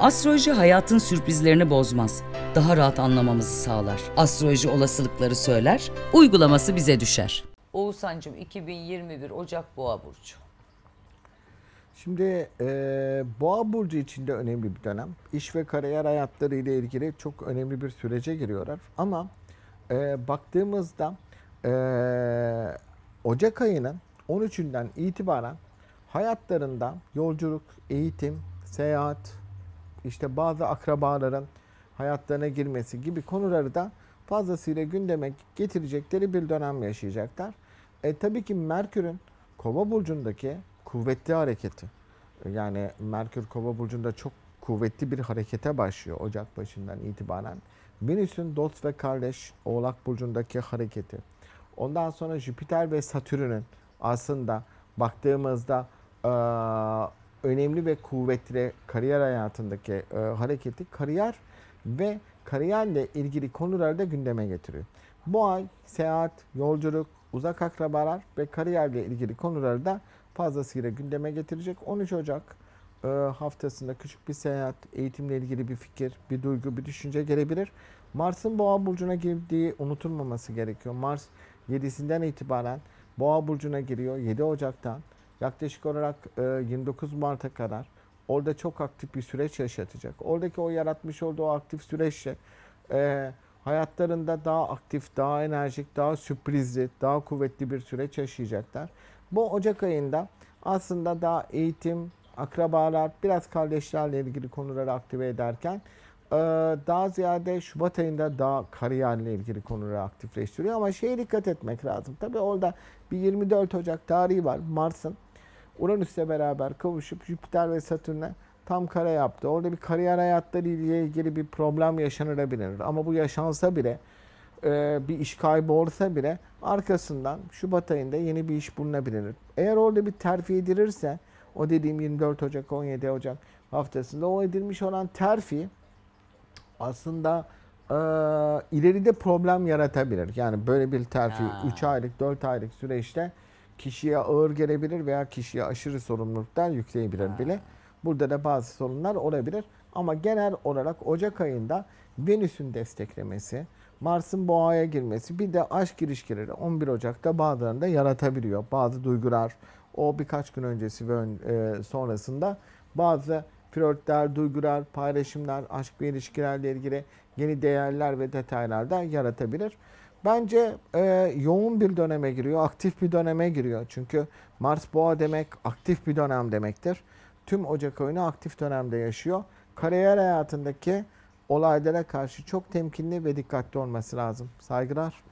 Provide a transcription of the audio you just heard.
Astroloji hayatın sürprizlerini bozmaz. Daha rahat anlamamızı sağlar. Astroloji olasılıkları söyler, uygulaması bize düşer. Oğuzhan'cığım 2021 Ocak Boğa Burcu. Şimdi e, Boğa Burcu içinde önemli bir dönem. İş ve kariyer hayatları ile ilgili çok önemli bir sürece giriyorlar. Ama e, baktığımızda e, Ocak ayının 13'ünden itibaren hayatlarında yolculuk, eğitim, seyahat, işte bazı akrabaların hayatlarına girmesi gibi konuları da fazlasıyla gündeme getirecekleri bir dönem yaşayacaklar. E tabii ki Merkür'ün Kova burcundaki kuvvetli hareketi. E, yani Merkür Kova burcunda çok kuvvetli bir harekete başlıyor Ocak başından itibaren. Venüs'ün dost ve kardeş Oğlak burcundaki hareketi. Ondan sonra Jüpiter ve Satürn'ün aslında baktığımızda e, önemli ve kuvvetli kariyer hayatındaki e, hareketi kariyer ve kariyerle ilgili konuları da gündeme getiriyor. Bu ay seyahat, yolculuk, uzak akrabalar ve kariyerle ilgili konuları da fazlasıyla gündeme getirecek. 13 Ocak e, haftasında küçük bir seyahat, eğitimle ilgili bir fikir, bir duygu, bir düşünce gelebilir. Mars'ın Boğa burcuna girdiği unutulmaması gerekiyor. Mars 7'sinden itibaren Boğa burcuna giriyor. 7 Ocak'tan yaklaşık olarak 29 e, Mart'a kadar orada çok aktif bir süreç yaşatacak. Oradaki o yaratmış olduğu aktif süreçle e, hayatlarında daha aktif, daha enerjik, daha sürprizli, daha kuvvetli bir süreç yaşayacaklar. Bu Ocak ayında aslında daha eğitim, akrabalar, biraz kardeşlerle ilgili konuları aktive ederken e, daha ziyade Şubat ayında daha kariyerle ilgili konuları aktifleştiriyor. Ama şeye dikkat etmek lazım. Tabii orada bir 24 Ocak tarihi var Mars'ın. Uranüs'le beraber kavuşup Jüpiter ve Satürn'e tam kare yaptı. Orada bir kariyer hayatları ile ilgili bir problem yaşanabilir. Ama bu yaşansa bile e, bir iş kaybı olsa bile arkasından Şubat ayında yeni bir iş bulunabilir. Eğer orada bir terfi edilirse o dediğim 24 Ocak 17 Ocak haftasında o edilmiş olan terfi aslında e, ileride problem yaratabilir. Yani böyle bir terfi ha. 3 aylık 4 aylık süreçte kişiye ağır gelebilir veya kişiye aşırı sorumluluklar yükleyebilir bile. Burada da bazı sorunlar olabilir ama genel olarak Ocak ayında Venüs'ün desteklemesi, Mars'ın boğaya girmesi bir de aşk ilişkileri 11 Ocak'ta bazılarında yaratabiliyor. Bazı duygular o birkaç gün öncesi ve ön, e, sonrasında bazı flörtler, duygular, paylaşımlar, aşk ve ilişkilerle ilgili yeni değerler ve detaylar da yaratabilir. Bence e, yoğun bir döneme giriyor, aktif bir döneme giriyor. Çünkü Mars boğa demek aktif bir dönem demektir. Tüm Ocak ayını aktif dönemde yaşıyor. Kariyer hayatındaki olaylara karşı çok temkinli ve dikkatli olması lazım. Saygılar.